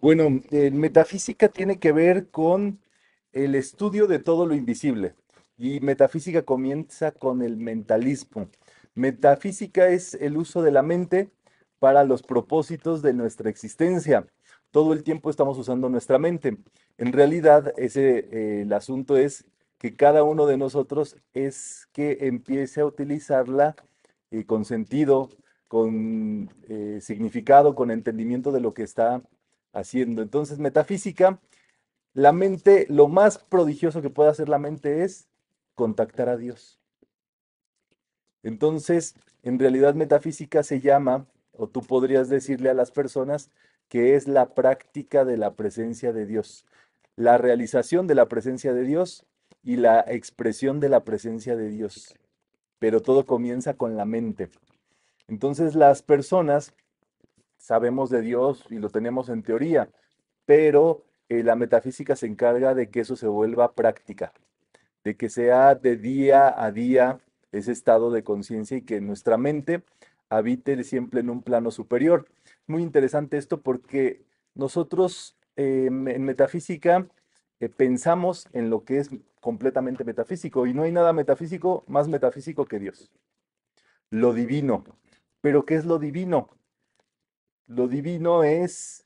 Bueno, metafísica tiene que ver con el estudio de todo lo invisible y metafísica comienza con el mentalismo. Metafísica es el uso de la mente para los propósitos de nuestra existencia. Todo el tiempo estamos usando nuestra mente. En realidad, ese, eh, el asunto es que cada uno de nosotros es que empiece a utilizarla eh, con sentido, con eh, significado, con entendimiento de lo que está haciendo. Entonces, metafísica, la mente, lo más prodigioso que puede hacer la mente es contactar a Dios. Entonces, en realidad metafísica se llama, o tú podrías decirle a las personas, que es la práctica de la presencia de Dios, la realización de la presencia de Dios y la expresión de la presencia de Dios. Pero todo comienza con la mente. Entonces las personas sabemos de Dios y lo tenemos en teoría, pero eh, la metafísica se encarga de que eso se vuelva práctica, de que sea de día a día ese estado de conciencia y que nuestra mente habite siempre en un plano superior. Muy interesante esto porque nosotros eh, en metafísica eh, pensamos en lo que es completamente metafísico y no hay nada metafísico más metafísico que Dios. Lo divino. Pero ¿qué es lo divino? Lo divino es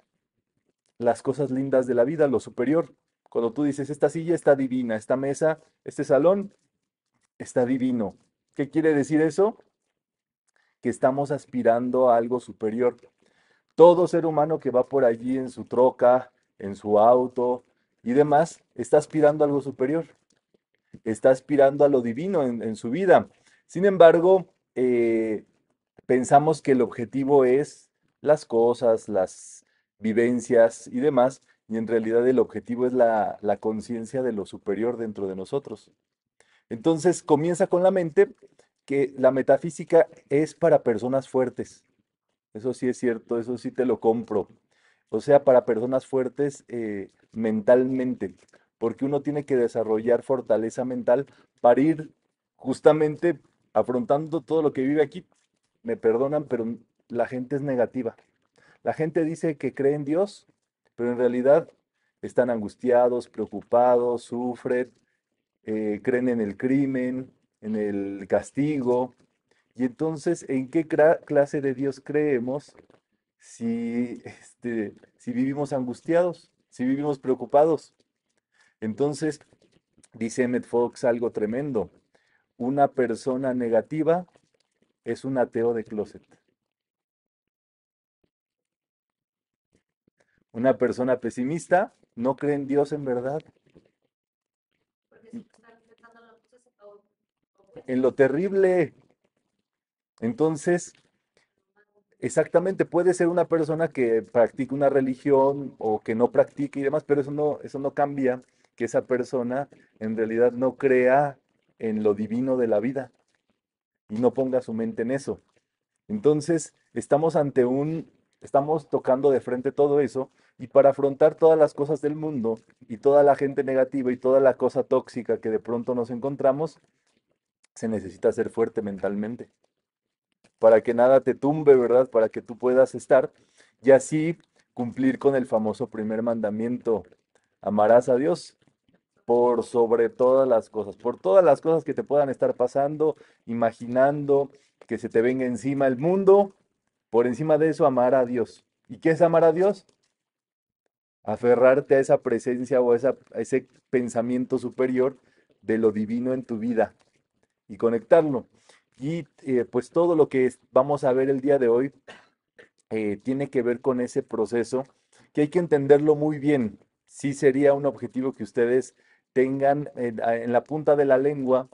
las cosas lindas de la vida, lo superior. Cuando tú dices, esta silla está divina, esta mesa, este salón está divino. ¿Qué quiere decir eso? Que estamos aspirando a algo superior. Todo ser humano que va por allí en su troca, en su auto y demás, está aspirando a algo superior. Está aspirando a lo divino en, su vida. Sin embargo, eh, pensamos que el objetivo es las cosas, las vivencias y demás, y en realidad el objetivo es la, conciencia de lo superior dentro de nosotros. Entonces comienza con la mente, que la metafísica es para personas fuertes. Eso sí es cierto, eso sí te lo compro. O sea, para personas fuertes eh, mentalmente, porque uno tiene que desarrollar fortaleza mental para ir justamente afrontando todo lo que vive aquí. Me perdonan, pero la gente es negativa. La gente dice que cree en Dios, pero en realidad están angustiados, preocupados, sufren, eh, creen en el crimen, en el castigo. Y entonces, ¿en qué clase de Dios creemos si, este, si vivimos angustiados, si vivimos preocupados? Entonces, dice Emmett Fox algo tremendo. Una persona negativa es un ateo de closet. Una persona pesimista no cree en Dios en verdad. En lo terrible. Entonces, exactamente, puede ser una persona que practique una religión o que no practique y demás, pero eso no, eso no cambia que esa persona en realidad no crea en lo divino de la vida y no ponga su mente en eso. Entonces, estamos ante un Estamos tocando de frente todo eso y para afrontar todas las cosas del mundo y toda la gente negativa y toda la cosa tóxica que de pronto nos encontramos, se necesita ser fuerte mentalmente. Para que nada te tumbe, ¿verdad? Para que tú puedas estar y así cumplir con el famoso primer mandamiento. Amarás a Dios por sobre todas las cosas, por todas las cosas que te puedan estar pasando, imaginando que se te venga encima el mundo, por encima de eso, amar a Dios. ¿Y qué es amar a Dios? Aferrarte a esa presencia o a, esa, ese pensamiento superior de lo divino en tu vida y conectarlo. Y eh, pues todo lo que vamos a ver el día de hoy eh, tiene que ver con ese proceso que hay que entenderlo muy bien. Sí sería un objetivo que ustedes tengan en, la punta de la lengua,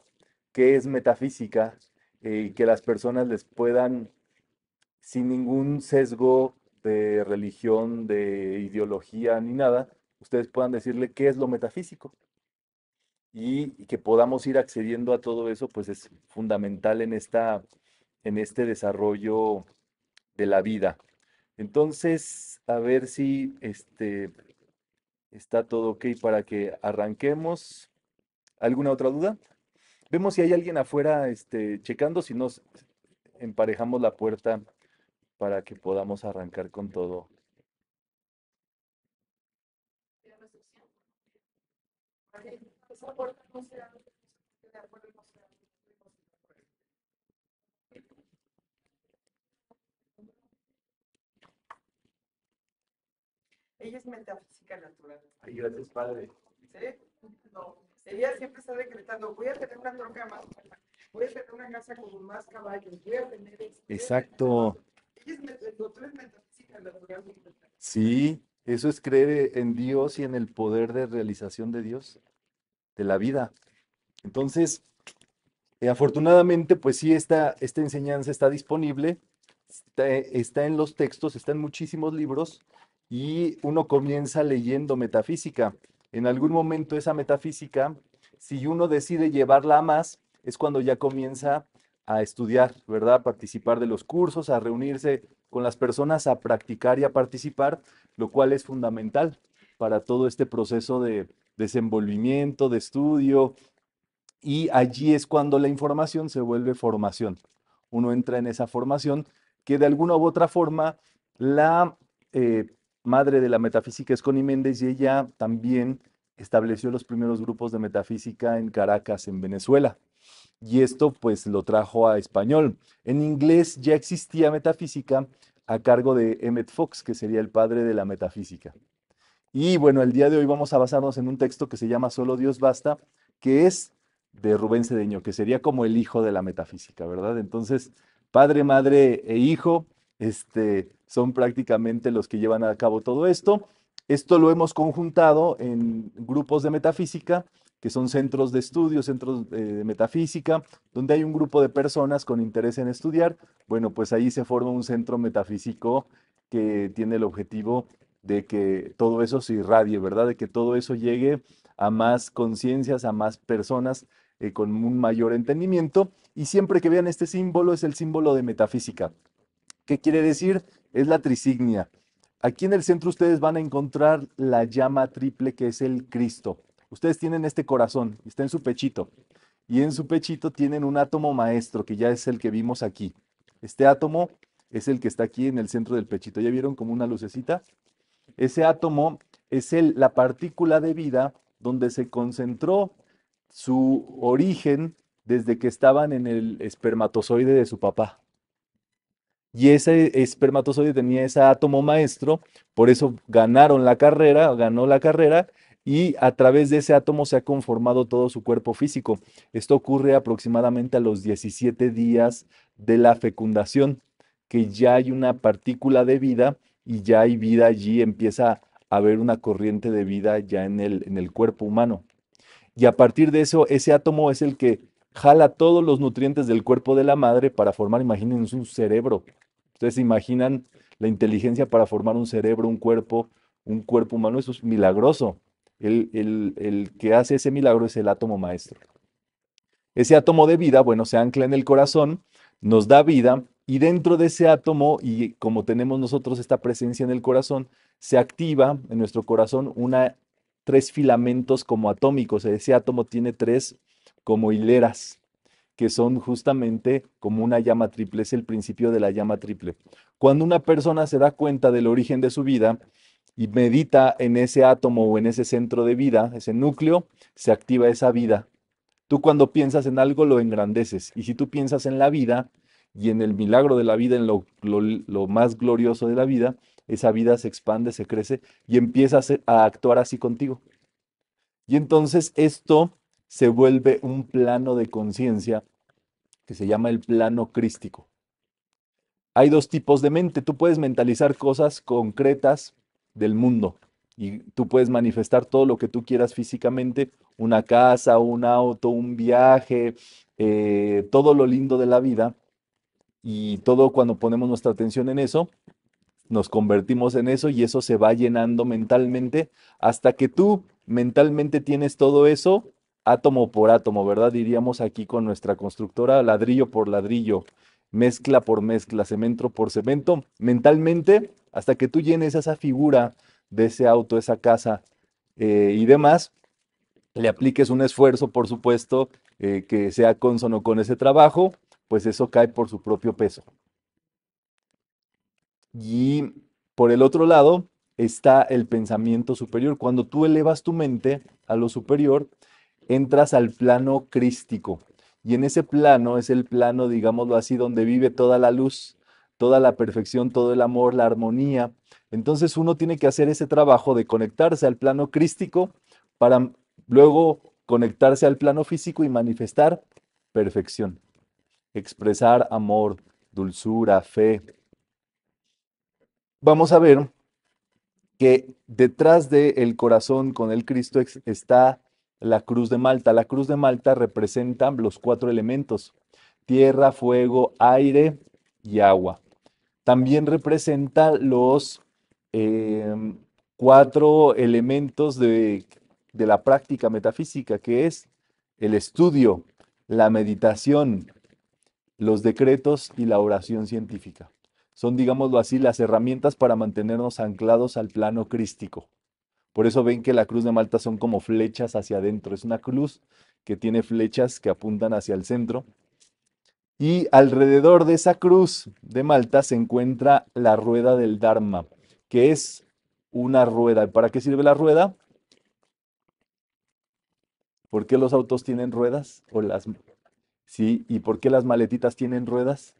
que es metafísica, eh, y que las personas les puedan sin ningún sesgo de religión, de ideología ni nada, ustedes puedan decirle qué es lo metafísico. Y, que podamos ir accediendo a todo eso, pues es fundamental en, esta, en este desarrollo de la vida. Entonces, a ver si este, está todo ok para que arranquemos. ¿Alguna otra duda? Vemos si hay alguien afuera este, checando, si nos emparejamos la puerta para que podamos arrancar con todo. Ella es metafísica natural. Ay, gracias, padre. No. Ella siempre está decretando, voy a tener una troca más, voy a tener una casa con más caballos, voy a tener... Exacto. Sí, eso es creer eh, en Dios y en el poder de realización de Dios, de la vida. Entonces, eh, afortunadamente, pues sí, esta, esta enseñanza está disponible, está, en los textos, está en muchísimos libros y uno comienza leyendo metafísica. En algún momento esa metafísica, si uno decide llevarla a más, es cuando ya comienza a estudiar, ¿verdad? A participar de los cursos, a reunirse con las personas, a practicar y a participar, lo cual es fundamental para todo este proceso de desenvolvimiento, de estudio. Y allí es cuando la información se vuelve formación. Uno entra en esa formación que de alguna u otra forma la eh, madre de la metafísica es Connie Méndez y ella también estableció los primeros grupos de metafísica en Caracas, en Venezuela y esto pues lo trajo a español. En inglés ya existía metafísica a cargo de Emmet Fox, que sería el padre de la metafísica. Y bueno, el día de hoy vamos a basarnos en un texto que se llama Solo Dios basta, que es de Rubén Cedeño, que sería como el hijo de la metafísica, ¿verdad? Entonces, padre, madre e hijo este, son prácticamente los que llevan a cabo todo esto. Esto lo hemos conjuntado en grupos de metafísica, que son centros de estudio, centros eh, de metafísica, donde hay un grupo de personas con interés en estudiar. Bueno, pues ahí se forma un centro metafísico que tiene el objetivo de que todo eso se irradie, ¿verdad? De que todo eso llegue a más conciencias, a más personas eh, con un mayor entendimiento. Y siempre que vean este símbolo es el símbolo de metafísica. ¿Qué quiere decir? Es la trisignia. Aquí en el centro ustedes van a encontrar la llama triple que es el Cristo. Ustedes tienen este corazón, está en su pechito. Y en su pechito tienen un átomo maestro, que ya es el que vimos aquí. Este átomo es el que está aquí en el centro del pechito. ¿Ya vieron como una lucecita? Ese átomo es el, la partícula de vida donde se concentró su origen desde que estaban en el espermatozoide de su papá y ese espermatozoide tenía ese átomo maestro, por eso ganaron la carrera, ganó la carrera, y a través de ese átomo se ha conformado todo su cuerpo físico. Esto ocurre aproximadamente a los 17 días de la fecundación, que ya hay una partícula de vida y ya hay vida allí, empieza a haber una corriente de vida ya en el, en el cuerpo humano. Y a partir de eso, ese átomo es el que jala todos los nutrientes del cuerpo de la madre para formar, imagínense, un cerebro. Ustedes se imaginan la inteligencia para formar un cerebro, un cuerpo, un cuerpo humano, eso es milagroso. El, el que hace ese milagro es el átomo maestro. Ese átomo de vida, bueno, se ancla en el corazón, nos da vida y dentro de ese átomo, y como tenemos nosotros esta presencia en el corazón, se activa en nuestro corazón una, tres filamentos como atómicos. Ese átomo tiene tres como hileras, que son justamente como una llama triple, es el principio de la llama triple. Cuando una persona se da cuenta del origen de su vida y medita en ese átomo o en ese centro de vida, ese núcleo, se activa esa vida. Tú cuando piensas en algo lo engrandeces y si tú piensas en la vida y en el milagro de la vida, en lo, más glorioso de la vida, esa vida se expande, se crece y empieza a actuar así contigo. Y entonces esto se vuelve un plano de conciencia que se llama el plano crístico. Hay dos tipos de mente. Tú puedes mentalizar cosas concretas del mundo y tú puedes manifestar todo lo que tú quieras físicamente, una casa, un auto, un viaje, eh, todo lo lindo de la vida. Y todo cuando ponemos nuestra atención en eso, nos convertimos en eso y eso se va llenando mentalmente hasta que tú mentalmente tienes todo eso átomo por átomo, ¿verdad? Diríamos aquí con nuestra constructora, ladrillo por ladrillo, mezcla por mezcla, cemento por cemento, mentalmente, hasta que tú llenes esa figura de ese auto, esa casa eh, y demás, le apliques un esfuerzo, por supuesto, eh, que sea consono con ese trabajo, pues eso cae por su propio peso. Y por el otro lado está el pensamiento superior. Cuando tú elevas tu mente a lo superior, entras al plano crístico. Y en ese plano es el plano, digámoslo así, donde vive toda la luz, toda la perfección, todo el amor, la armonía. Entonces uno tiene que hacer ese trabajo de conectarse al plano crístico para luego conectarse al plano físico y manifestar perfección, expresar amor, dulzura, fe. Vamos a ver que detrás del el corazón con el Cristo está la cruz de Malta. La cruz de Malta representa los cuatro elementos, tierra, fuego, aire y agua. También representa los em, cuatro elementos de, de la práctica metafísica, que es el estudio, la meditación, los decretos y la oración científica. Son, digámoslo así, las herramientas para mantenernos anclados al plano crístico. Por eso ven que la cruz de Malta son como flechas hacia adentro. Es una cruz que tiene flechas que apuntan hacia el centro. Y alrededor de esa cruz de Malta se encuentra la rueda del Dharma, que es una rueda. ¿Para qué sirve la rueda? ¿Por qué los autos tienen ruedas? O las... Sí, ¿y por qué las maletitas tienen ruedas?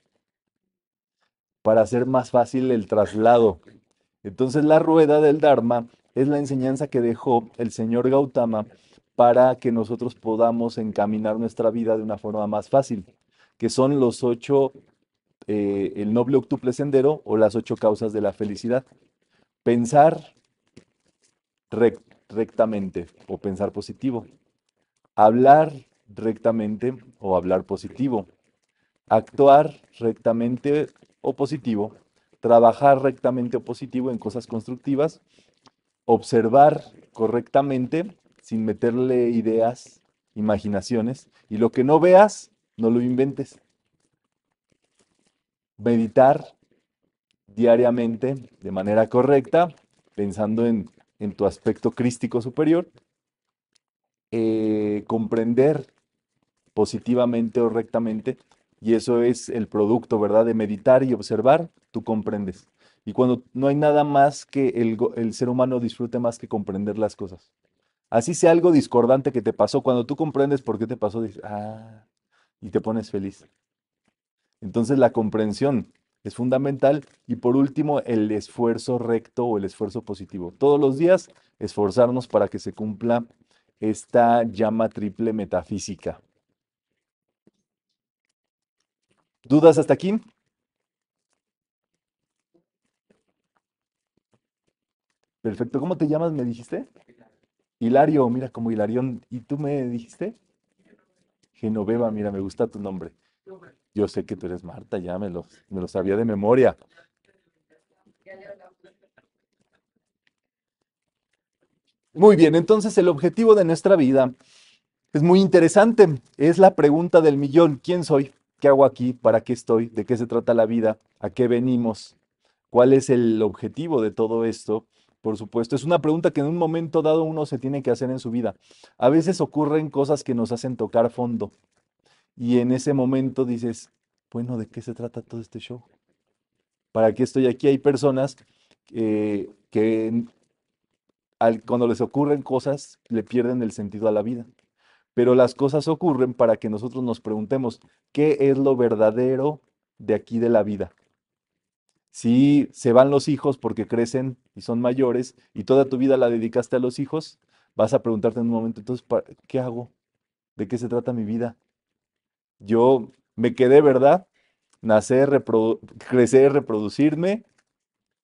Para hacer más fácil el traslado. Entonces la rueda del Dharma es la enseñanza que dejó el señor Gautama para que nosotros podamos encaminar nuestra vida de una forma más fácil, que son los ocho, eh, el noble octuple sendero o las ocho causas de la felicidad. Pensar rectamente o pensar positivo. Hablar rectamente o hablar positivo. Actuar rectamente o positivo. Trabajar rectamente o positivo en cosas constructivas observar correctamente sin meterle ideas, imaginaciones, y lo que no veas, no lo inventes. Meditar diariamente de manera correcta, pensando en, tu aspecto crístico superior, eh, comprender positivamente o rectamente, y eso es el producto, ¿verdad? De meditar y observar, tú comprendes y cuando no hay nada más que el, ser humano disfrute más que comprender las cosas. Así sea algo discordante que te pasó, cuando tú comprendes por qué te pasó, dices, ah, y te pones feliz. Entonces la comprensión es fundamental y por último el esfuerzo recto o el esfuerzo positivo. Todos los días esforzarnos para que se cumpla esta llama triple metafísica. ¿Dudas hasta aquí? Perfecto. ¿Cómo te llamas? ¿Me dijiste? Hilario, mira, como Hilarión. ¿Y tú me dijiste? Genoveva, mira, me gusta tu nombre. Yo sé que tú eres Marta, ya me lo, me lo sabía de memoria. Muy bien, entonces el objetivo de nuestra vida es muy interesante. Es la pregunta del millón. ¿Quién soy? ¿Qué hago aquí? ¿Para qué estoy? ¿De qué se trata la vida? ¿A qué venimos? ¿Cuál es el objetivo de todo esto? Por supuesto, es una pregunta que en un momento dado uno se tiene que hacer en su vida. A veces ocurren cosas que nos hacen tocar fondo y en ese momento dices, bueno, ¿de qué se trata todo este show? ¿Para qué estoy aquí? Hay personas que cuando les ocurren cosas le pierden el sentido a la vida. Pero las cosas ocurren para que nosotros nos preguntemos, ¿qué es lo verdadero de aquí de la vida? Si se van los hijos porque crecen y son mayores y toda tu vida la dedicaste a los hijos, vas a preguntarte en un momento, entonces, ¿qué hago? ¿De qué se trata mi vida? Yo me quedé, ¿verdad? Nacer, crecer, reproducirme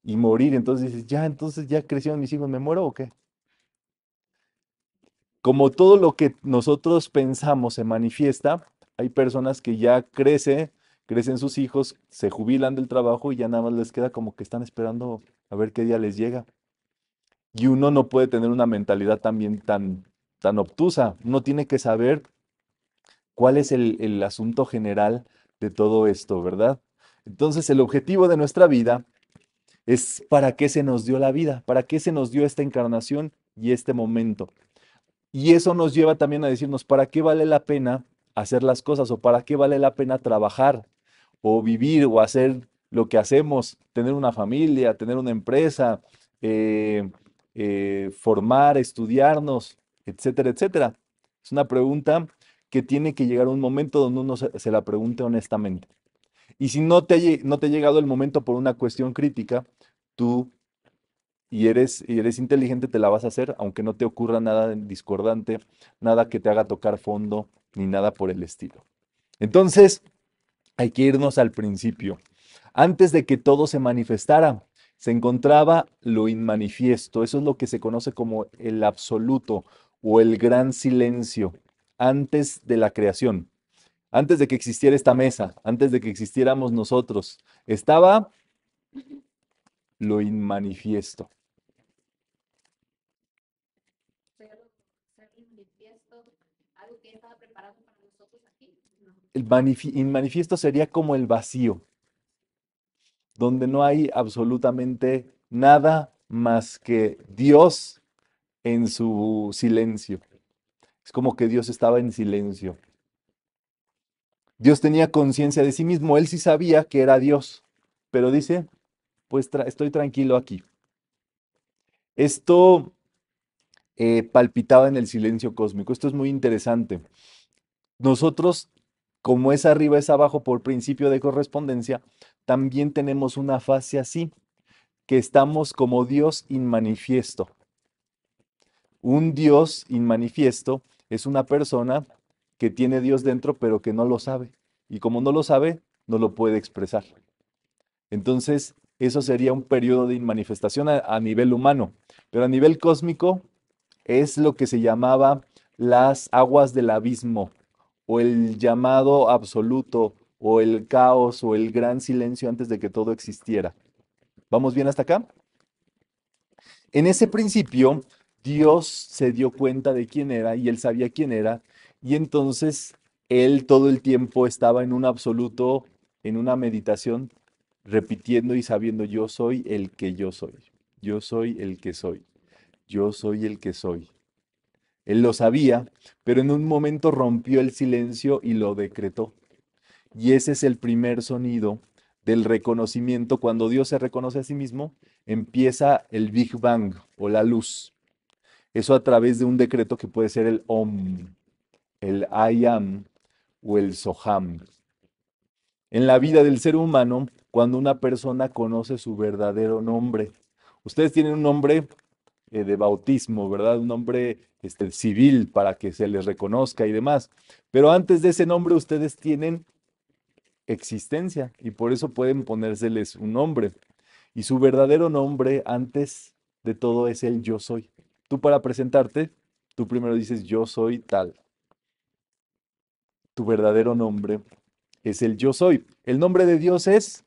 y morir. Entonces dices, ya, entonces ya crecieron mis hijos, ¿me muero o qué? Como todo lo que nosotros pensamos se manifiesta, hay personas que ya crece crecen sus hijos, se jubilan del trabajo y ya nada más les queda como que están esperando a ver qué día les llega. Y uno no puede tener una mentalidad también tan, tan obtusa. Uno tiene que saber cuál es el, el asunto general de todo esto, ¿verdad? Entonces, el objetivo de nuestra vida es para qué se nos dio la vida, para qué se nos dio esta encarnación y este momento. Y eso nos lleva también a decirnos, ¿para qué vale la pena hacer las cosas o para qué vale la pena trabajar? o vivir o hacer lo que hacemos, tener una familia, tener una empresa, eh, eh, formar, estudiarnos, etcétera, etcétera. Es una pregunta que tiene que llegar un momento donde uno se, la pregunte honestamente. Y si no te, no te ha llegado el momento por una cuestión crítica, tú y eres, y eres inteligente, te la vas a hacer, aunque no te ocurra nada discordante, nada que te haga tocar fondo, ni nada por el estilo. Entonces, hay que irnos al principio. Antes de que todo se manifestara, se encontraba lo inmanifiesto. Eso es lo que se conoce como el absoluto o el gran silencio antes de la creación, antes de que existiera esta mesa, antes de que existiéramos nosotros. Estaba lo inmanifiesto. el manifiesto sería como el vacío, donde no hay absolutamente nada más que Dios en su silencio. Es como que Dios estaba en silencio. Dios tenía conciencia de sí mismo, él sí sabía que era Dios, pero dice, pues estoy tranquilo aquí. Esto eh, palpitaba en el silencio cósmico, esto es muy interesante. Nosotros como es arriba es abajo por principio de correspondencia, también tenemos una fase así, que estamos como Dios inmanifiesto. Un Dios inmanifiesto es una persona que tiene Dios dentro pero que no lo sabe. Y como no lo sabe, no lo puede expresar. Entonces, eso sería un periodo de inmanifestación a, a nivel humano. Pero a nivel cósmico es lo que se llamaba las aguas del abismo o el llamado absoluto o el caos o el gran silencio antes de que todo existiera. ¿Vamos bien hasta acá? En ese principio, Dios se dio cuenta de quién era y él sabía quién era y entonces él todo el tiempo estaba en un absoluto, en una meditación, repitiendo y sabiendo yo soy el que yo soy, yo soy el que soy, yo soy el que soy, él lo sabía, pero en un momento rompió el silencio y lo decretó. Y ese es el primer sonido del reconocimiento. Cuando Dios se reconoce a sí mismo, empieza el Big Bang o la luz. Eso a través de un decreto que puede ser el Om, el I am o el Soham. En la vida del ser humano, cuando una persona conoce su verdadero nombre, ustedes tienen un nombre eh, de bautismo, ¿verdad? Un nombre este, civil para que se les reconozca y demás. Pero antes de ese nombre ustedes tienen existencia y por eso pueden ponérseles un nombre. Y su verdadero nombre antes de todo es el yo soy. Tú para presentarte, tú primero dices yo soy tal. Tu verdadero nombre es el yo soy. El nombre de Dios es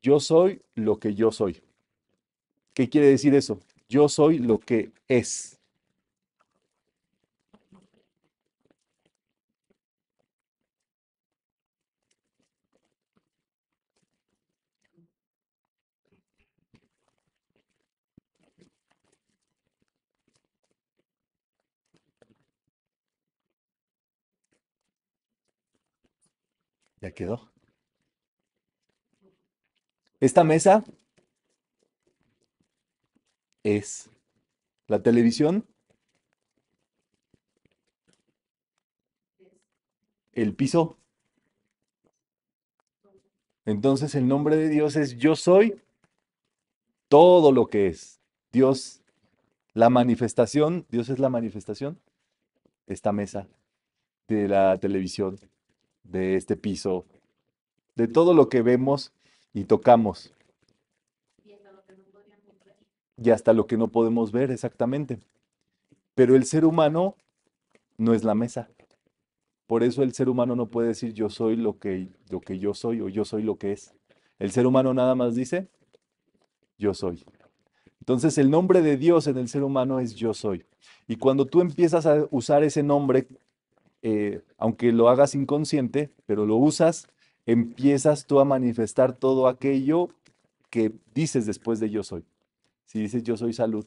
yo soy lo que yo soy. ¿Qué quiere decir eso? Yo soy lo que es. Ya quedó. Esta mesa es la televisión, el piso. Entonces el nombre de Dios es yo soy todo lo que es. Dios, la manifestación, Dios es la manifestación esta mesa, de la televisión, de este piso, de todo lo que vemos y tocamos y hasta lo que no podemos ver exactamente. Pero el ser humano no es la mesa. Por eso el ser humano no puede decir yo soy lo que, lo que yo soy o yo soy lo que es. El ser humano nada más dice yo soy. Entonces el nombre de Dios en el ser humano es yo soy. Y cuando tú empiezas a usar ese nombre, eh, aunque lo hagas inconsciente, pero lo usas, empiezas tú a manifestar todo aquello que dices después de yo soy. Si dices yo soy salud,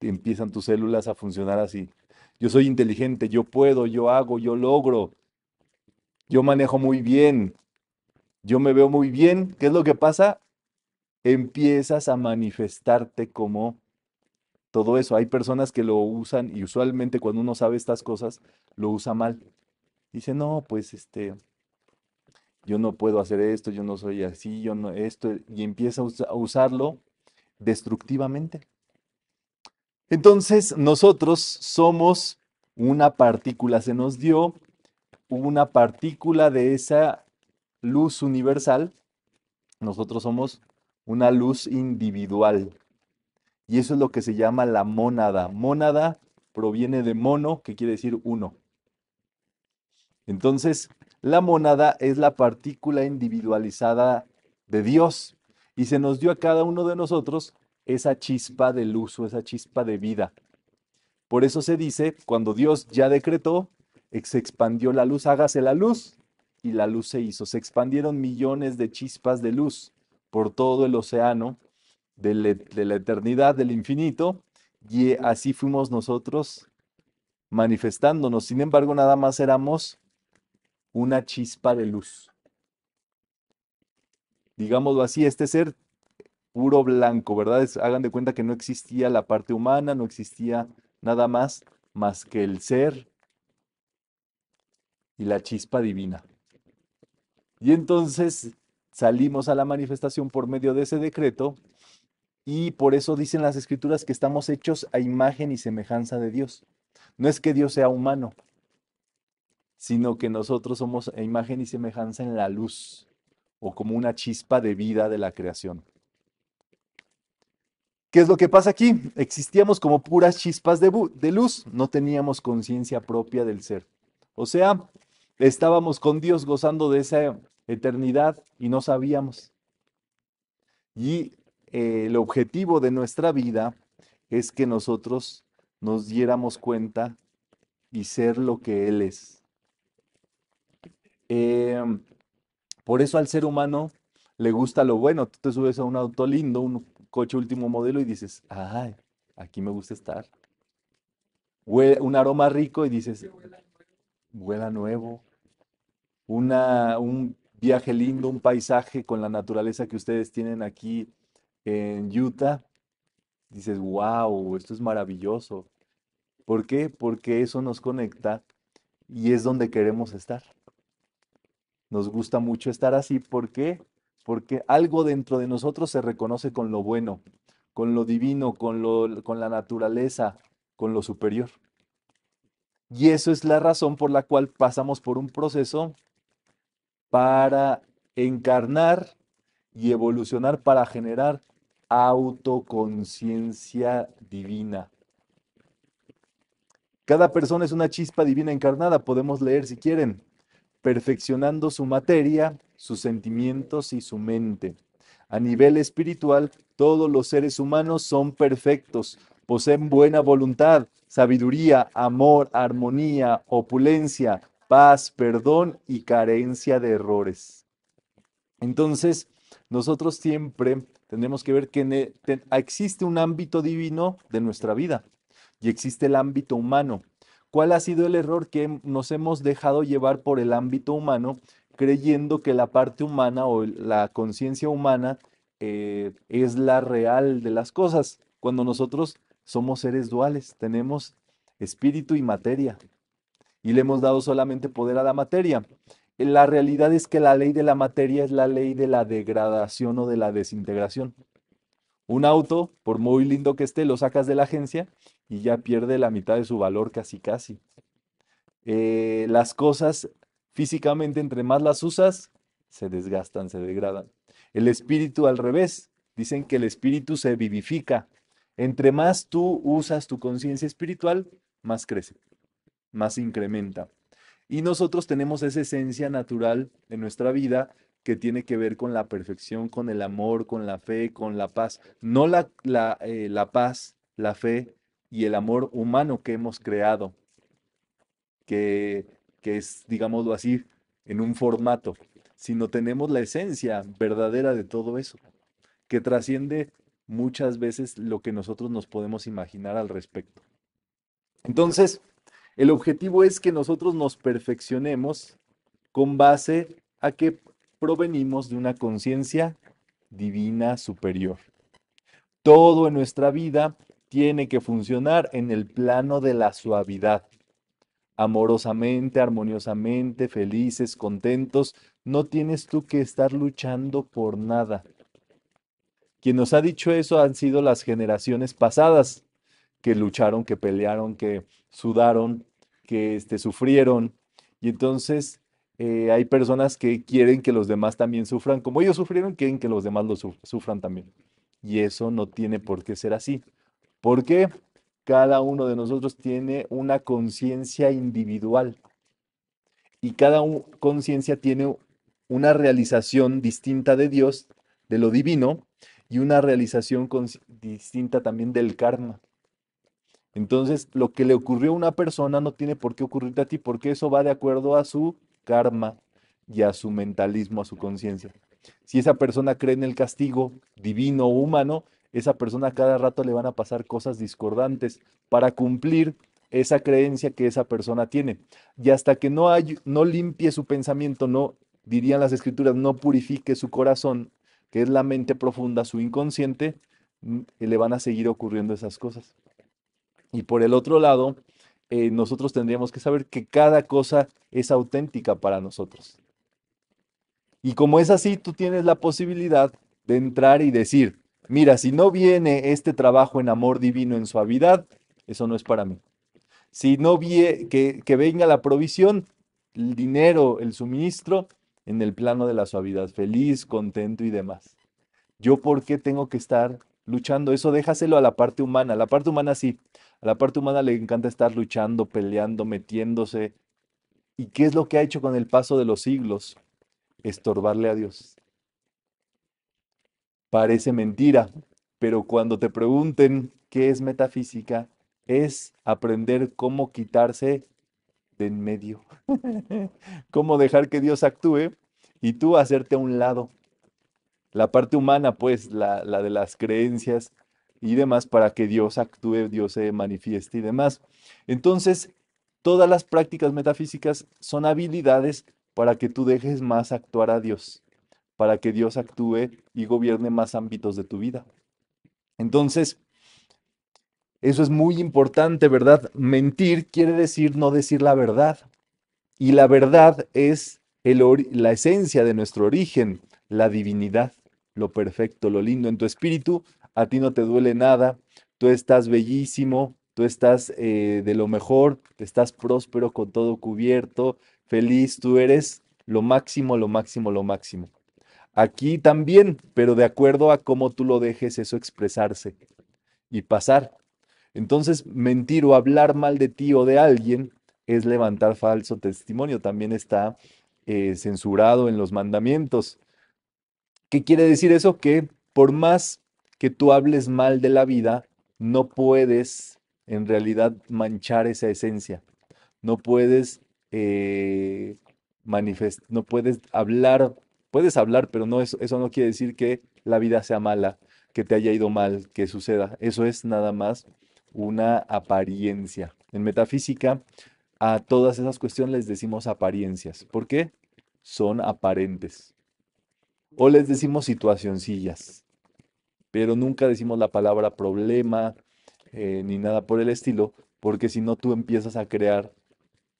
empiezan tus células a funcionar así. Yo soy inteligente, yo puedo, yo hago, yo logro, yo manejo muy bien, yo me veo muy bien. ¿Qué es lo que pasa? Empiezas a manifestarte como todo eso. Hay personas que lo usan y usualmente cuando uno sabe estas cosas, lo usa mal. Dice, no, pues este, yo no puedo hacer esto, yo no soy así, yo no esto, y empieza a usarlo destructivamente. Entonces, nosotros somos una partícula, se nos dio una partícula de esa luz universal, nosotros somos una luz individual. Y eso es lo que se llama la mónada. Mónada proviene de mono, que quiere decir uno. Entonces, la mónada es la partícula individualizada de Dios y se nos dio a cada uno de nosotros esa chispa de luz o esa chispa de vida. Por eso se dice, cuando Dios ya decretó, se expandió la luz, hágase la luz, y la luz se hizo. Se expandieron millones de chispas de luz por todo el océano de, de la eternidad, del infinito, y así fuimos nosotros manifestándonos. Sin embargo, nada más éramos una chispa de luz digámoslo así, este ser puro blanco, ¿verdad? hagan de cuenta que no existía la parte humana, no existía nada más más que el ser y la chispa divina. Y entonces salimos a la manifestación por medio de ese decreto y por eso dicen las escrituras que estamos hechos a imagen y semejanza de Dios. No es que Dios sea humano, sino que nosotros somos a imagen y semejanza en la luz o como una chispa de vida de la creación. ¿Qué es lo que pasa aquí? Existíamos como puras chispas de, luz, no teníamos conciencia propia del ser. O sea, estábamos con Dios gozando de esa eternidad y no sabíamos. Y eh, el objetivo de nuestra vida es que nosotros nos diéramos cuenta y ser lo que Él es. Eh, por eso al ser humano le gusta lo bueno. Tú te subes a un auto lindo, un coche último modelo y dices, ay, aquí me gusta estar. un aroma rico y dices, huela nuevo. un viaje lindo, un paisaje con la naturaleza que ustedes tienen aquí en Utah. Dices, wow, esto es maravilloso. ¿Por qué? Porque eso nos conecta y es donde queremos estar. Nos gusta mucho estar así. ¿Por qué? Porque algo dentro de nosotros se reconoce con lo bueno, con lo divino, con, con la naturaleza, con lo superior. Y eso es la razón por la cual pasamos por un proceso para encarnar y evolucionar para generar autoconciencia divina. Cada persona es una chispa divina encarnada, podemos leer si quieren perfeccionando su materia, sus sentimientos y su mente. A nivel espiritual, todos los seres humanos son perfectos, poseen buena voluntad, sabiduría, amor, armonía, opulencia, paz, perdón y carencia de errores. Entonces, nosotros siempre tenemos que ver que e, existe un ámbito divino de nuestra vida y existe el ámbito humano. ¿Cuál ha sido el error que nos hemos dejado llevar por el ámbito humano, creyendo que la parte humana o la conciencia humana eh, es la real de las cosas, cuando nosotros somos seres duales, tenemos espíritu y materia, y le hemos dado solamente poder a la materia. La realidad es que la ley de la materia es la ley de la degradación o de la desintegración. Un auto, por muy lindo que esté, lo sacas de la agencia y ya pierde la mitad de su valor casi casi. Eh, las cosas físicamente, entre más las usas, se desgastan, se degradan. El espíritu al revés. Dicen que el espíritu se vivifica. Entre más tú usas tu conciencia espiritual, más crece, más incrementa. Y nosotros tenemos esa esencia natural en nuestra vida que tiene que ver con la perfección, con el amor, con la fe, con la paz. No la, la, eh, la paz, la fe, y el amor humano que hemos creado, que, es, digámoslo así, en un formato, sino tenemos la esencia verdadera de todo eso, que trasciende muchas veces lo que nosotros nos podemos imaginar al respecto. Entonces, el objetivo es que nosotros nos perfeccionemos con base a que provenimos de una conciencia divina superior. Todo en nuestra vida tiene que funcionar en el plano de la suavidad. Amorosamente, armoniosamente, felices, contentos, no tienes tú que estar luchando por nada. Quien nos ha dicho eso han sido las generaciones pasadas que lucharon, que pelearon, que sudaron, que este, sufrieron. Y entonces eh, hay personas que quieren que los demás también sufran. Como ellos sufrieron, quieren que los demás lo sufran también. Y eso no tiene por qué ser así. Porque cada uno de nosotros tiene una conciencia individual y cada conciencia tiene una realización distinta de Dios, de lo divino, y una realización distinta también del karma. Entonces, lo que le ocurrió a una persona no tiene por qué ocurrirte a ti, porque eso va de acuerdo a su karma y a su mentalismo, a su conciencia. Si esa persona cree en el castigo divino o humano, esa persona cada rato le van a pasar cosas discordantes para cumplir esa creencia que esa persona tiene. Y hasta que no, no limpie su pensamiento, no, dirían las escrituras, no purifique su corazón, que es la mente profunda, su inconsciente, mm, le van a seguir ocurriendo esas cosas. Y por el otro lado, eh, nosotros tendríamos que saber que cada cosa es auténtica para nosotros. Y como es así, tú tienes la posibilidad de entrar y decir, mira, si no viene este trabajo en amor divino, en suavidad, eso no es para mí. Si no viene, que, venga la provisión, el dinero, el suministro, en el plano de la suavidad, feliz, contento y demás. ¿Yo por qué tengo que estar luchando? Eso déjaselo a la parte humana. la parte humana sí. A la parte humana le encanta estar luchando, peleando, metiéndose. ¿Y qué es lo que ha hecho con el paso de los siglos? Estorbarle a Dios parece mentira, pero cuando te pregunten qué es metafísica, es aprender cómo quitarse de en medio, cómo dejar que Dios actúe y tú hacerte a un lado. La parte humana, pues, la, la de las creencias y demás, para que Dios actúe, Dios se manifieste y demás. Entonces, todas las prácticas metafísicas son habilidades para que tú dejes más actuar a Dios para que Dios actúe y gobierne más ámbitos de tu vida. Entonces, eso es muy importante, ¿verdad? Mentir quiere decir no decir la verdad. Y la verdad es el la esencia de nuestro origen, la divinidad, lo perfecto, lo lindo. En tu espíritu, a ti no te duele nada, tú estás bellísimo, tú estás eh, de lo mejor, estás próspero con todo cubierto, feliz, tú eres lo máximo, lo máximo, lo máximo. Aquí también, pero de acuerdo a cómo tú lo dejes eso expresarse y pasar. Entonces, mentir o hablar mal de ti o de alguien es levantar falso testimonio. También está eh, censurado en los mandamientos. ¿Qué quiere decir eso? Que por más que tú hables mal de la vida, no puedes en realidad manchar esa esencia. No puedes eh, manifestar, no puedes hablar Puedes hablar, pero no eso, eso no quiere decir que la vida sea mala, que te haya ido mal, que suceda. Eso es nada más una apariencia. En metafísica, a todas esas cuestiones les decimos apariencias. ¿Por qué? Son aparentes. O les decimos situacioncillas, pero nunca decimos la palabra problema eh, ni nada por el estilo, porque si no tú empiezas a crear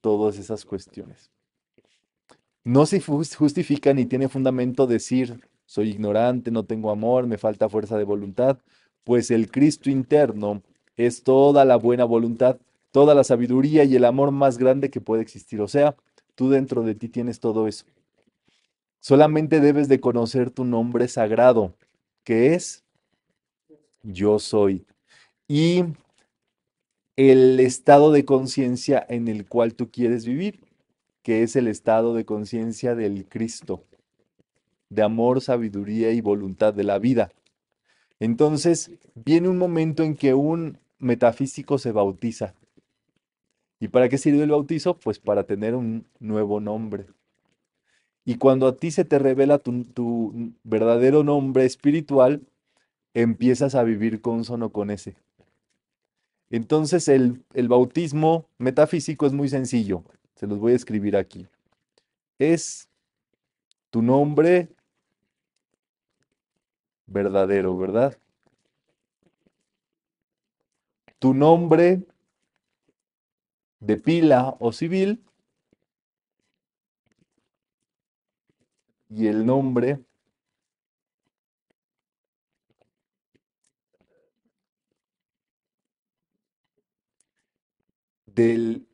todas esas cuestiones no se justifica ni tiene fundamento decir, soy ignorante, no tengo amor, me falta fuerza de voluntad, pues el Cristo interno es toda la buena voluntad, toda la sabiduría y el amor más grande que puede existir. O sea, tú dentro de ti tienes todo eso. Solamente debes de conocer tu nombre sagrado, que es yo soy. Y el estado de conciencia en el cual tú quieres vivir que es el estado de conciencia del Cristo, de amor, sabiduría y voluntad de la vida. Entonces, viene un momento en que un metafísico se bautiza. ¿Y para qué sirve el bautizo? Pues para tener un nuevo nombre. Y cuando a ti se te revela tu, verdadero nombre espiritual, empiezas a vivir consono con ese. Entonces el, el, bautismo metafísico es muy sencillo. Se los voy a escribir aquí. Es tu nombre verdadero, ¿verdad? Tu nombre de pila o civil y el nombre del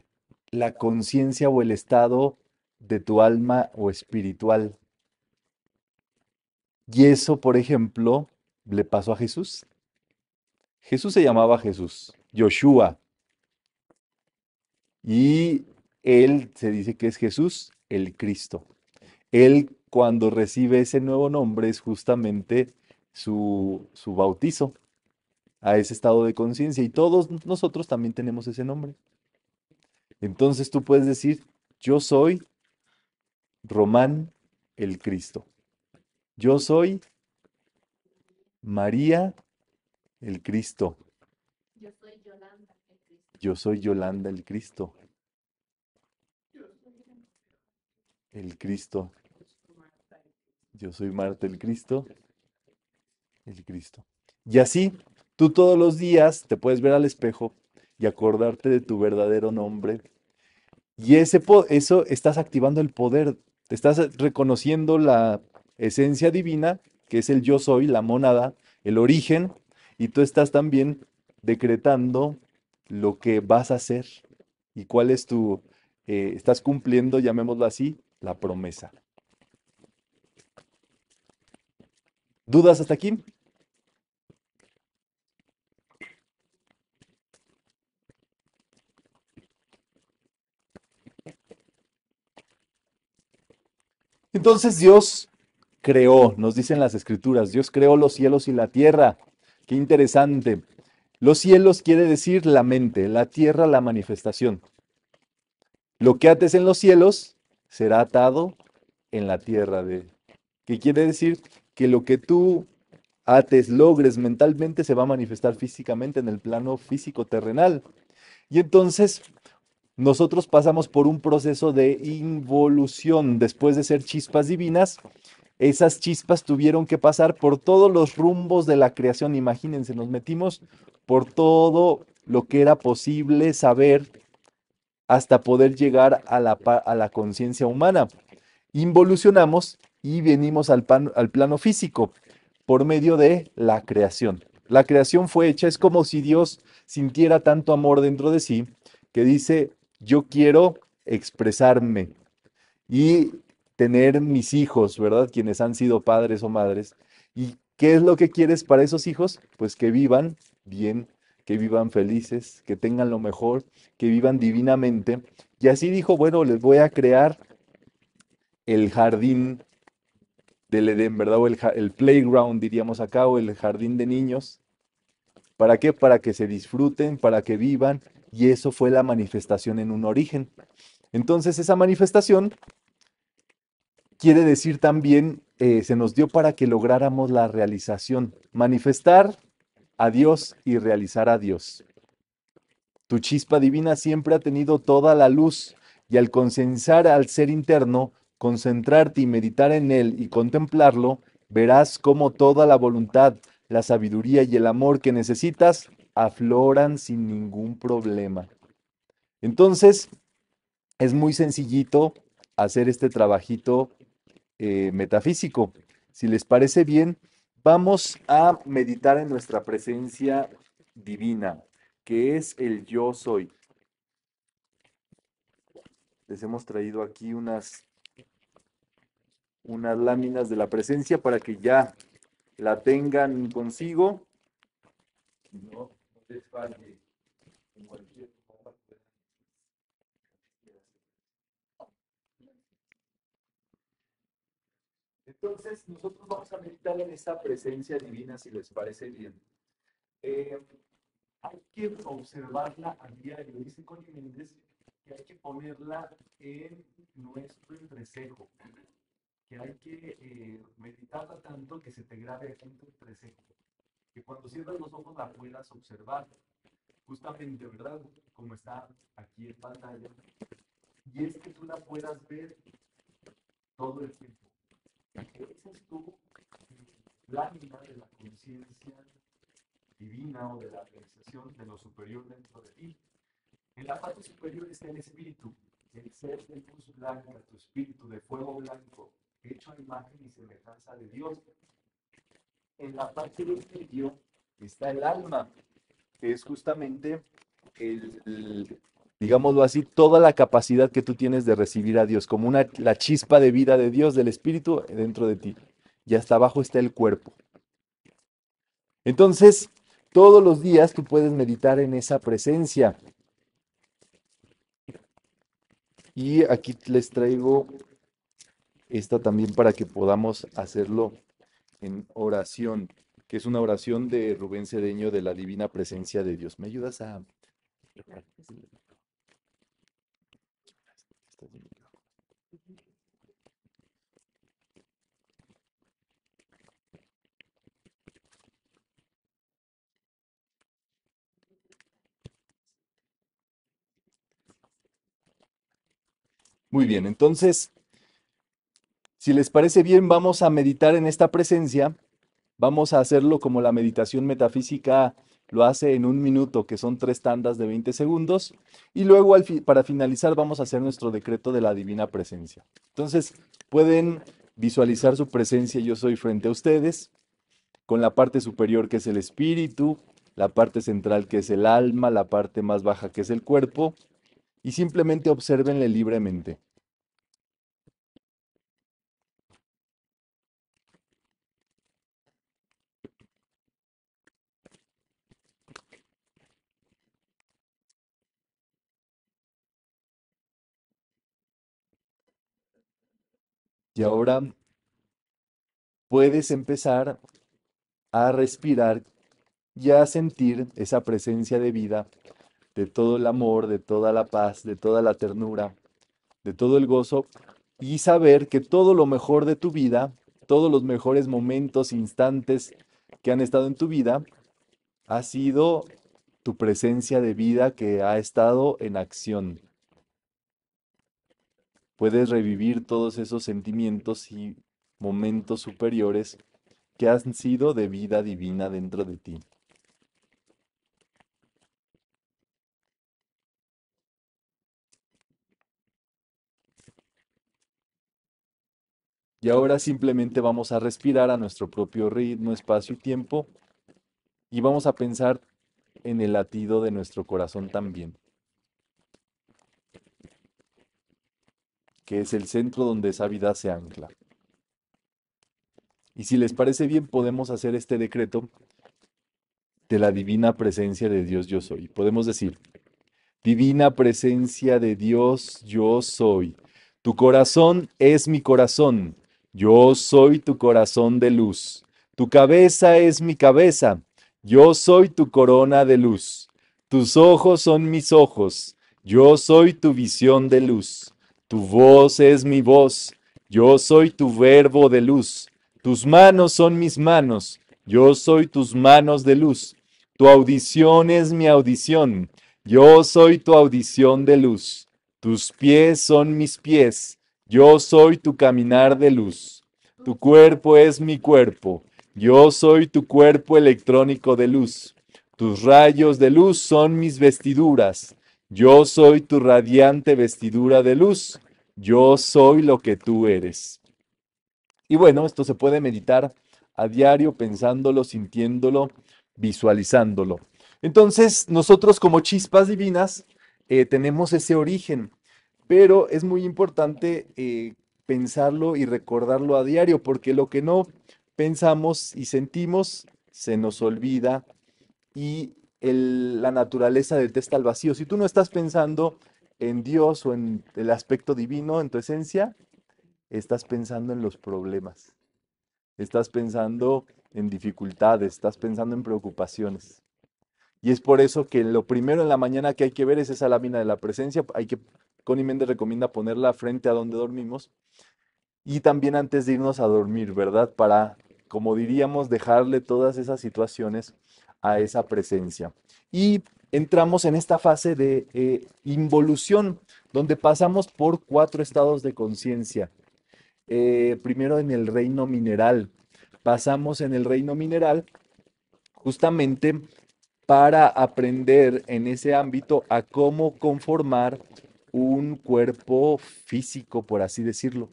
la conciencia o el estado de tu alma o espiritual. Y eso, por ejemplo, le pasó a Jesús. Jesús se llamaba Jesús, Yoshua. Y él se dice que es Jesús, el Cristo. Él cuando recibe ese nuevo nombre es justamente su, su bautizo a ese estado de conciencia. Y todos nosotros también tenemos ese nombre. Entonces tú puedes decir, yo soy Román el Cristo. Yo soy María el Cristo. Yo soy Yolanda el Cristo. Yo soy el Cristo. El Cristo. Yo soy Marta el Cristo. El Cristo. Y así, tú todos los días te puedes ver al espejo y acordarte de tu verdadero nombre. Y ese eso estás activando el poder, te estás eh, reconociendo la esencia divina, que es el yo soy, la monada, el origen, y tú estás también decretando lo que vas a hacer y cuál es tu, eh, estás cumpliendo, llamémoslo así, la promesa. ¿Dudas hasta aquí? Entonces Dios creó, nos dicen las escrituras, Dios creó los cielos y la tierra. Qué interesante. Los cielos quiere decir la mente, la tierra la manifestación. Lo que ates en los cielos será atado en la tierra de. ¿Qué quiere decir? Que lo que tú ates, logres mentalmente, se va a manifestar físicamente en el plano físico terrenal. Y entonces, nosotros pasamos por un proceso de involución. Después de ser chispas divinas, esas chispas tuvieron que pasar por todos los rumbos de la creación. Imagínense, nos metimos por todo lo que era posible saber hasta poder llegar a la, a la conciencia humana. Involucionamos y venimos al, al plano físico por medio de la creación. La creación fue hecha, es como si Dios sintiera tanto amor dentro de sí que dice, yo quiero expresarme y tener mis hijos, ¿verdad? Quienes han sido padres o madres. ¿Y qué es lo que quieres para esos hijos? Pues que vivan bien, que vivan felices, que tengan lo mejor, que vivan divinamente. Y así dijo, bueno, les voy a crear el jardín del Edén, ¿verdad? O el, playground, diríamos acá, o el jardín de niños. ¿Para qué? Para que se disfruten, para que vivan, y eso fue la manifestación en un origen. Entonces esa manifestación quiere decir también, eh, se nos dio para que lográramos la realización, manifestar a Dios y realizar a Dios. Tu chispa divina siempre ha tenido toda la luz y al consensar al ser interno, concentrarte y meditar en él y contemplarlo, verás cómo toda la voluntad, la sabiduría y el amor que necesitas afloran sin ningún problema. Entonces, es muy sencillito hacer este trabajito eh, metafísico. Si les parece bien, vamos a meditar en nuestra presencia divina, que es el yo soy. Les hemos traído aquí unas, unas láminas de la presencia para que ya la tengan consigo. No. Entonces, nosotros vamos a meditar en esa presencia divina, si les parece bien. Eh, hay que observarla a diario. Dice Connie Méndez que hay que ponerla en nuestro entrecejo, que hay que eh, meditarla tanto que se te grabe junto en tu entrecejo que cuando cierras los ojos la puedas observar, justamente, ¿verdad? Como está aquí en pantalla. Y es que tú la puedas ver todo el tiempo. Esa es tu lámina de la conciencia divina o de la realización de lo superior dentro de ti. En la parte superior está el espíritu, el ser de luz blanca, tu espíritu de fuego blanco, hecho a imagen y semejanza de Dios, en la parte del medio está el alma, que es justamente el, digámoslo así, toda la capacidad que tú tienes de recibir a Dios, como una, la chispa de vida de Dios, del Espíritu dentro de ti. Y hasta abajo está el cuerpo. Entonces, todos los días tú puedes meditar en esa presencia. Y aquí les traigo esta también para que podamos hacerlo en oración, que es una oración de Rubén Cedeño de la Divina Presencia de Dios. ¿Me ayudas a... Muy bien, entonces si les parece bien, vamos a meditar en esta presencia. Vamos a hacerlo como la meditación metafísica lo hace en un minuto, que son tres tandas de 20 segundos. Y luego, para finalizar, vamos a hacer nuestro decreto de la divina presencia. Entonces, pueden visualizar su presencia, yo soy frente a ustedes, con la parte superior que es el espíritu, la parte central que es el alma, la parte más baja que es el cuerpo, y simplemente observenle libremente. Y ahora puedes empezar a respirar y a sentir esa presencia de vida, de todo el amor, de toda la paz, de toda la ternura, de todo el gozo y saber que todo lo mejor de tu vida, todos los mejores momentos, instantes que han estado en tu vida, ha sido tu presencia de vida que ha estado en acción puedes revivir todos esos sentimientos y momentos superiores que han sido de vida divina dentro de ti. Y ahora simplemente vamos a respirar a nuestro propio ritmo, espacio y tiempo y vamos a pensar en el latido de nuestro corazón también. que es el centro donde esa vida se ancla. Y si les parece bien, podemos hacer este decreto de la divina presencia de Dios yo soy. Podemos decir, divina presencia de Dios yo soy. Tu corazón es mi corazón. Yo soy tu corazón de luz. Tu cabeza es mi cabeza. Yo soy tu corona de luz. Tus ojos son mis ojos. Yo soy tu visión de luz. Tu voz es mi voz, yo soy tu verbo de luz. Tus manos son mis manos, yo soy tus manos de luz. Tu audición es mi audición, yo soy tu audición de luz. Tus pies son mis pies, yo soy tu caminar de luz. Tu cuerpo es mi cuerpo, yo soy tu cuerpo electrónico de luz. Tus rayos de luz son mis vestiduras, yo soy tu radiante vestidura de luz. Yo soy lo que tú eres. Y bueno, esto se puede meditar a diario pensándolo, sintiéndolo, visualizándolo. Entonces, nosotros como chispas divinas eh, tenemos ese origen, pero es muy importante eh, pensarlo y recordarlo a diario, porque lo que no pensamos y sentimos se nos olvida y la naturaleza detesta al vacío. Si tú no estás pensando en Dios o en el aspecto divino, en tu esencia, estás pensando en los problemas, estás pensando en dificultades, estás pensando en preocupaciones. Y es por eso que lo primero en la mañana que hay que ver es esa lámina de la presencia. Hay que, Connie Méndez recomienda ponerla frente a donde dormimos y también antes de irnos a dormir, ¿verdad? Para, como diríamos, dejarle todas esas situaciones a esa presencia. Y entramos en esta fase de eh, involución, donde pasamos por cuatro estados de conciencia. Eh, primero en el reino mineral. Pasamos en el reino mineral justamente para aprender en ese ámbito a cómo conformar un cuerpo físico, por así decirlo.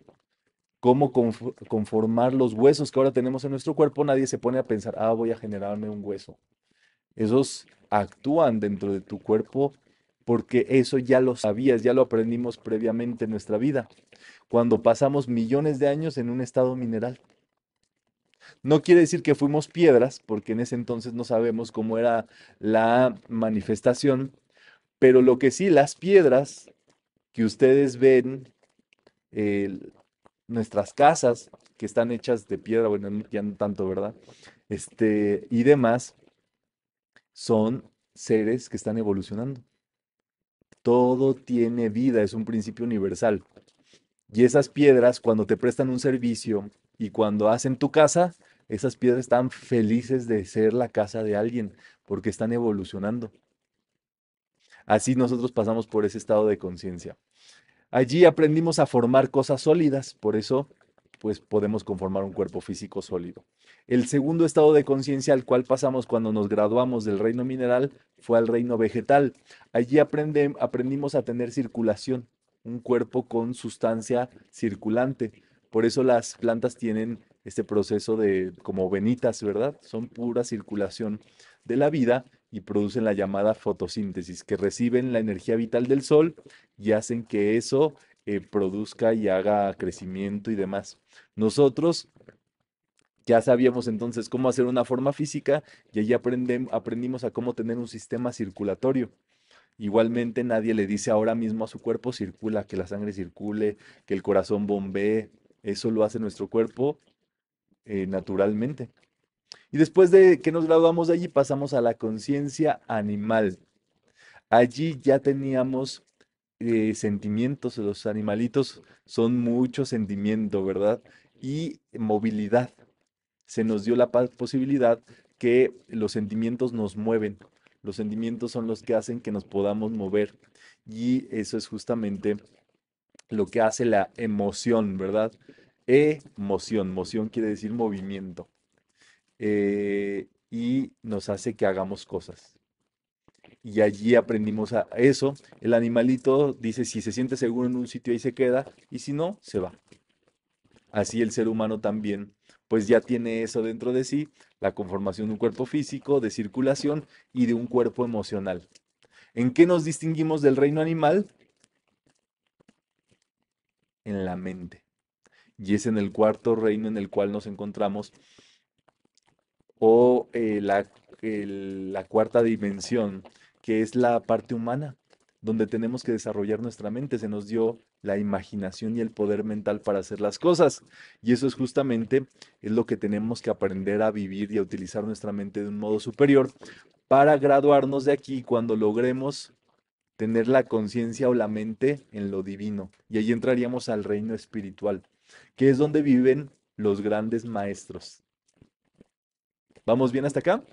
Cómo conformar los huesos que ahora tenemos en nuestro cuerpo. Nadie se pone a pensar, ah, voy a generarme un hueso. Esos actúan dentro de tu cuerpo porque eso ya lo sabías, ya lo aprendimos previamente en nuestra vida, cuando pasamos millones de años en un estado mineral. No quiere decir que fuimos piedras, porque en ese entonces no sabemos cómo era la manifestación, pero lo que sí, las piedras que ustedes ven, nuestras casas que están hechas de piedra, bueno, ya no tanto, ¿verdad? Este, y demás, son seres que están evolucionando. Todo tiene vida, es un principio universal. Y esas piedras, cuando te prestan un servicio y cuando hacen tu casa, esas piedras están felices de ser la casa de alguien porque están evolucionando. Así nosotros pasamos por ese estado de conciencia. Allí aprendimos a formar cosas sólidas, por eso pues podemos conformar un cuerpo físico sólido. El segundo estado de conciencia al cual pasamos cuando nos graduamos del reino mineral fue al reino vegetal. Allí aprende, aprendimos a tener circulación, un cuerpo con sustancia circulante. Por eso las plantas tienen este proceso de como venitas, ¿verdad? Son pura circulación de la vida y producen la llamada fotosíntesis, que reciben la energía vital del sol y hacen que eso eh, produzca y haga crecimiento y demás. Nosotros ya sabíamos entonces cómo hacer una forma física y ahí aprendimos a cómo tener un sistema circulatorio. Igualmente nadie le dice ahora mismo a su cuerpo circula, que la sangre circule, que el corazón bombee. Eso lo hace nuestro cuerpo eh, naturalmente. Y después de que nos graduamos de allí pasamos a la conciencia animal. Allí ya teníamos eh, sentimientos de los animalitos son mucho sentimiento, ¿verdad? Y movilidad. Se nos dio la posibilidad que los sentimientos nos mueven. Los sentimientos son los que hacen que nos podamos mover. Y eso es justamente lo que hace la emoción, ¿verdad? Emoción. Moción quiere decir movimiento. Eh, y nos hace que hagamos cosas y allí aprendimos a eso. El animalito dice si se siente seguro en un sitio ahí se queda y si no, se va. Así el ser humano también, pues ya tiene eso dentro de sí, la conformación de un cuerpo físico, de circulación y de un cuerpo emocional. ¿En qué nos distinguimos del reino animal? En la mente. Y es en el cuarto reino en el cual nos encontramos o eh, la la cuarta dimensión, que es la parte humana, donde tenemos que desarrollar nuestra mente. Se nos dio la imaginación y el poder mental para hacer las cosas. Y eso es justamente es lo que tenemos que aprender a vivir y a utilizar nuestra mente de un modo superior para graduarnos de aquí cuando logremos tener la conciencia o la mente en lo divino. Y ahí entraríamos al reino espiritual, que es donde viven los grandes maestros. ¿Vamos bien hasta acá?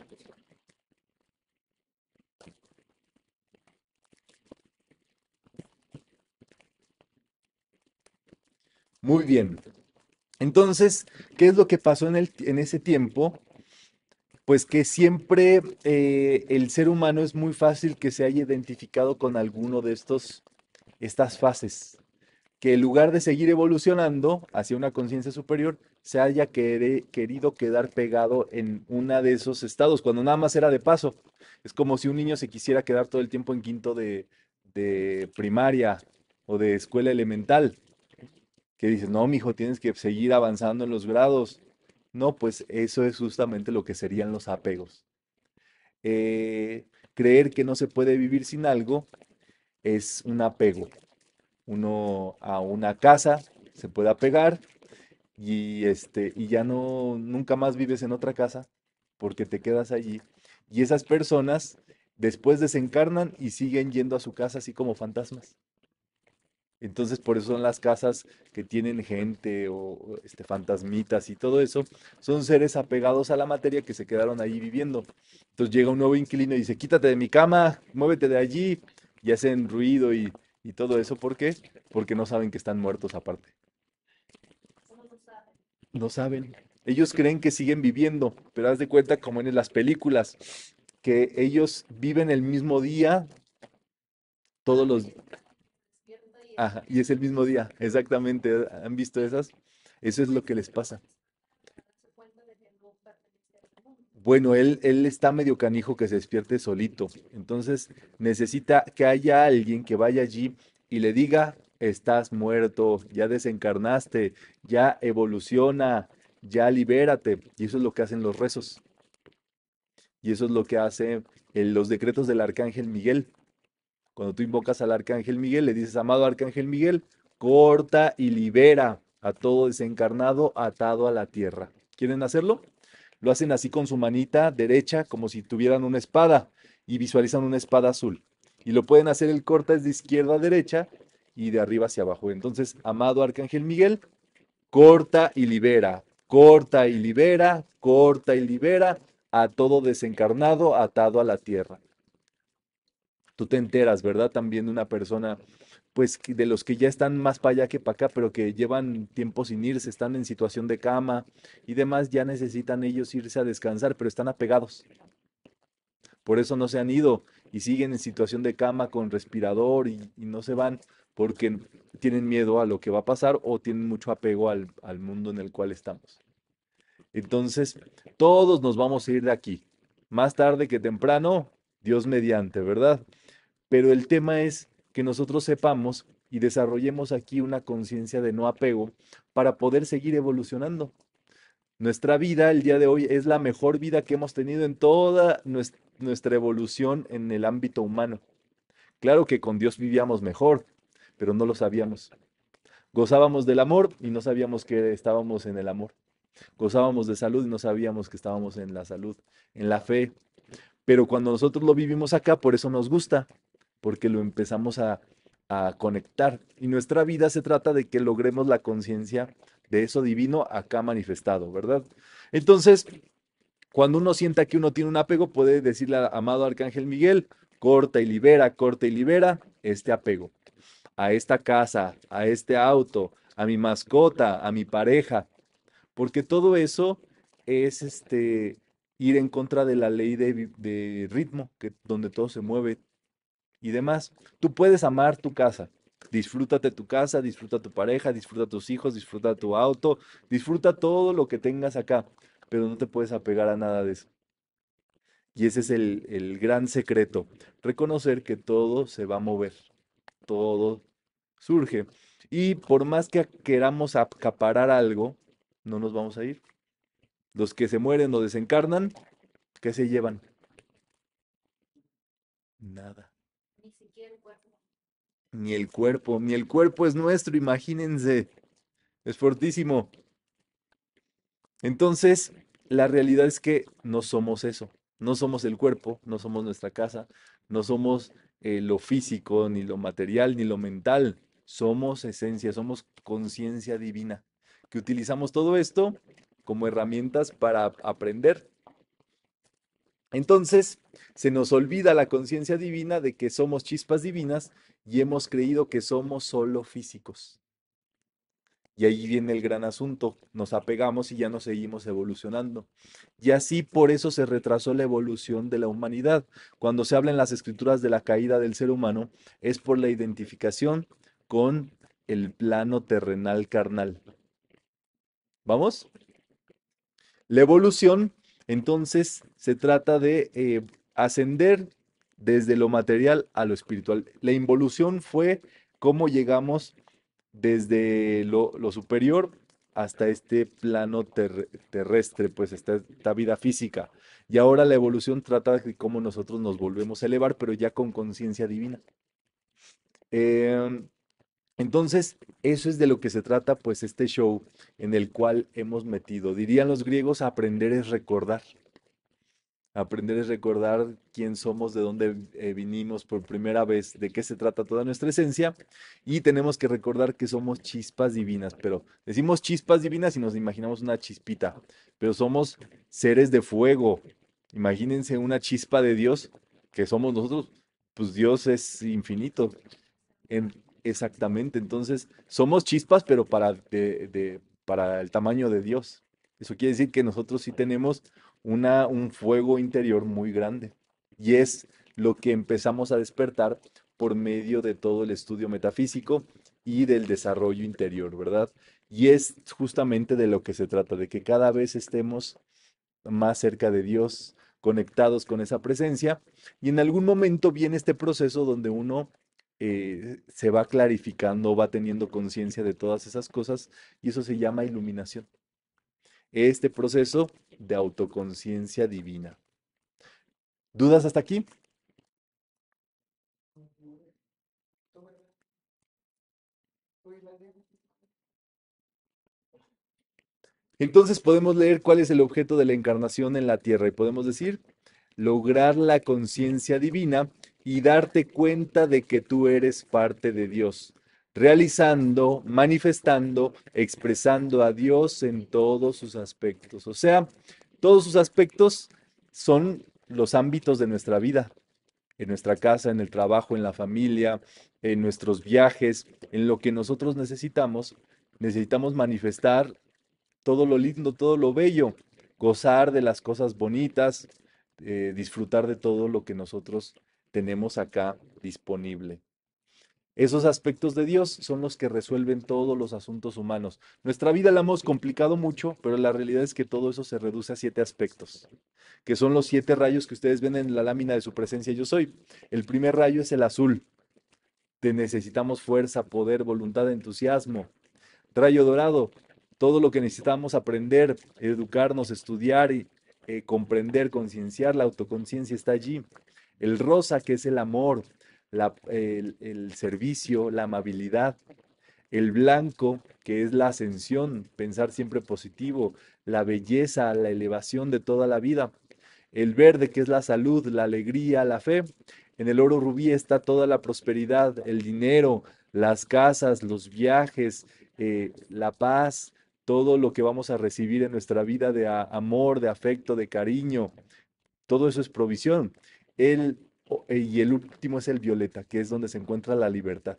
Muy bien. Entonces, ¿qué es lo que pasó en, en ese tiempo? Pues que siempre eh, el ser humano es muy fácil que se haya identificado con alguno de estos, estas fases. Que en lugar de seguir evolucionando hacia una conciencia superior, se haya querido quedar pegado en una de esos estados, cuando nada más era de paso. Es como si un niño se quisiera quedar todo el tiempo en quinto de, de primaria o de escuela elemental que dices, no, mijo, tienes que seguir avanzando en los grados. No, pues eso es justamente lo que serían los apegos. Eh, creer que no se puede vivir sin algo es un apego. Uno a una casa se puede apegar y este y ya no nunca más vives en otra casa porque te quedas allí y esas personas después desencarnan y siguen yendo a su casa así como fantasmas. Entonces, por eso son las casas que tienen gente o este, fantasmitas y todo eso. Son seres apegados a la materia que se quedaron ahí viviendo. Entonces llega un nuevo inquilino y dice, quítate de mi cama, muévete de allí. Y hacen ruido y, todo eso. ¿Por qué? Porque no saben que están muertos aparte. No saben. Ellos creen que siguen viviendo, pero haz de cuenta como en las películas, que ellos viven el mismo día todos los y es el mismo día, exactamente. ¿eh? ¿Han visto esas? Eso es lo que les pasa. Bueno, él, él está medio canijo que se despierte solito. Entonces necesita que haya alguien que vaya allí y le diga, estás muerto, ya desencarnaste, ya evoluciona, ya libérate. Y eso es lo que hacen los rezos. Y eso es lo que hacen los decretos del arcángel Miguel. Cuando tú invocas al arcángel Miguel, le dices, amado arcángel Miguel, corta y libera a todo desencarnado atado a la tierra. ¿Quieren hacerlo? Lo hacen así con su manita derecha, como si tuvieran una espada, y visualizan una espada azul. Y lo pueden hacer el corta es de izquierda a derecha y de arriba hacia abajo. Entonces, amado Arcángel Miguel, corta y libera, corta y libera, corta y libera a todo desencarnado atado a la tierra tú te enteras, ¿verdad? También de una persona, pues de los que ya están más para allá que para acá, pero que llevan tiempo sin irse, están en situación de cama y demás, ya necesitan ellos irse a descansar, pero están apegados. Por eso no se han ido y siguen en situación de cama con respirador y, no se van porque tienen miedo a lo que va a pasar o tienen mucho apego al, al mundo en el cual estamos. Entonces, todos nos vamos a ir de aquí. Más tarde que temprano, Dios mediante, ¿verdad? Pero el tema es que nosotros sepamos y desarrollemos aquí una conciencia de no apego para poder seguir evolucionando. Nuestra vida el día de hoy es la mejor vida que hemos tenido en toda nuestra evolución en el ámbito humano. Claro que con Dios vivíamos mejor, pero no lo sabíamos. Gozábamos del amor y no sabíamos que estábamos en el amor. Gozábamos de salud y no sabíamos que estábamos en la salud, en la fe. Pero cuando nosotros lo vivimos acá, por eso nos gusta, porque lo empezamos a, conectar. Y nuestra vida se trata de que logremos la conciencia de eso divino acá manifestado, ¿verdad? Entonces, cuando uno sienta que uno tiene un apego, puede decirle al amado Arcángel Miguel, corta y libera, corta y libera este apego a esta casa, a este auto, a mi mascota, a mi pareja, porque todo eso es este ir en contra de la ley de, de ritmo, que donde todo se mueve, y demás. Tú puedes amar tu casa. Disfrútate tu casa, disfruta tu pareja, disfruta tus hijos, disfruta tu auto, disfruta todo lo que tengas acá, pero no te puedes apegar a nada de eso. Y ese es el, el gran secreto, reconocer que todo se va a mover, todo surge. Y por más que queramos acaparar algo, no nos vamos a ir. Los que se mueren o desencarnan, ¿qué se llevan? Nada ni el cuerpo, ni el cuerpo es nuestro, imagínense. Es fortísimo. Entonces, la realidad es que no somos eso. No somos el cuerpo, no somos nuestra casa, no somos eh, lo físico, ni lo material, ni lo mental. Somos esencia, somos conciencia divina, que utilizamos todo esto como herramientas para aprender, entonces, se nos olvida la conciencia divina de que somos chispas divinas y hemos creído que somos solo físicos. Y ahí viene el gran asunto, nos apegamos y ya no seguimos evolucionando. Y así por eso se retrasó la evolución de la humanidad. Cuando se habla en las escrituras de la caída del ser humano, es por la identificación con el plano terrenal carnal. ¿Vamos? La evolución entonces, se trata de eh, ascender desde lo material a lo espiritual. La involución fue cómo llegamos desde lo, superior hasta este plano terrestre, pues esta, esta, vida física. Y ahora la evolución trata de cómo nosotros nos volvemos a elevar, pero ya con conciencia divina. Em, entonces, eso es de lo que se trata, pues, este show en el cual hemos metido. Dirían los griegos, aprender es recordar. Aprender es recordar quién somos, de dónde eh, vinimos por primera vez, de qué se trata toda nuestra esencia. Y tenemos que recordar que somos chispas divinas, pero decimos chispas divinas y nos imaginamos una chispita, pero somos seres de fuego. Imagínense una chispa de Dios que somos nosotros, pues Dios es infinito. En, Exactamente, entonces somos chispas, pero para, el tamaño de Dios. Eso quiere decir que nosotros sí tenemos una, un fuego interior muy grande y es lo que empezamos a despertar por medio de todo el estudio metafísico y del desarrollo interior, ¿verdad? Y es justamente de lo que se trata, de que cada vez estemos más cerca de Dios, conectados con esa presencia. Y en algún momento viene este proceso donde uno eh, se va clarificando, va teniendo conciencia de todas esas cosas y eso se llama iluminación. Este proceso de autoconciencia divina. ¿Dudas hasta aquí? Entonces podemos leer cuál es el objeto de la encarnación en la tierra y podemos decir, lograr la conciencia divina y darte cuenta de que tú eres parte de Dios, realizando, manifestando, expresando a Dios en todos sus aspectos. O sea, todos sus aspectos son los ámbitos de nuestra vida, en nuestra casa, en el trabajo, en la familia, en nuestros viajes, en lo que nosotros necesitamos. Necesitamos manifestar todo lo lindo, todo lo bello, gozar de las cosas bonitas, eh, disfrutar de todo lo que nosotros tenemos acá disponible. Esos aspectos de Dios son los que resuelven todos los asuntos humanos. Nuestra vida la hemos complicado mucho, pero la realidad es que todo eso se reduce a siete aspectos, que son los siete rayos que ustedes ven en la lámina de su presencia yo soy. El primer rayo es el azul. Te necesitamos fuerza, poder, voluntad, entusiasmo. Rayo dorado, todo lo que necesitamos aprender, educarnos, estudiar y eh, comprender, concienciar, la autoconciencia está allí. El rosa, que es el amor, el, servicio, la amabilidad. El blanco, que es la ascensión, pensar siempre positivo, la belleza, la elevación de toda la vida. El verde, que es la salud, la alegría, la fe. En el oro rubí está toda la prosperidad, el dinero, las casas, los viajes, eh, la paz, todo lo que vamos a recibir en nuestra vida de amor, de afecto, de cariño. Todo eso es provisión. El, eh, y el último es el violeta, que es donde se encuentra la libertad.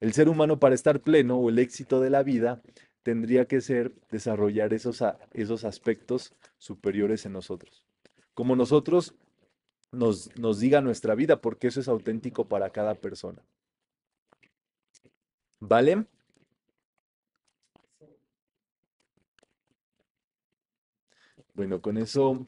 El ser humano para estar pleno o el éxito de la vida tendría que ser desarrollar esos, esos aspectos superiores en nosotros. Como nosotros nos, nos diga nuestra vida, porque eso es auténtico para cada persona. ¿Vale? Bueno, con eso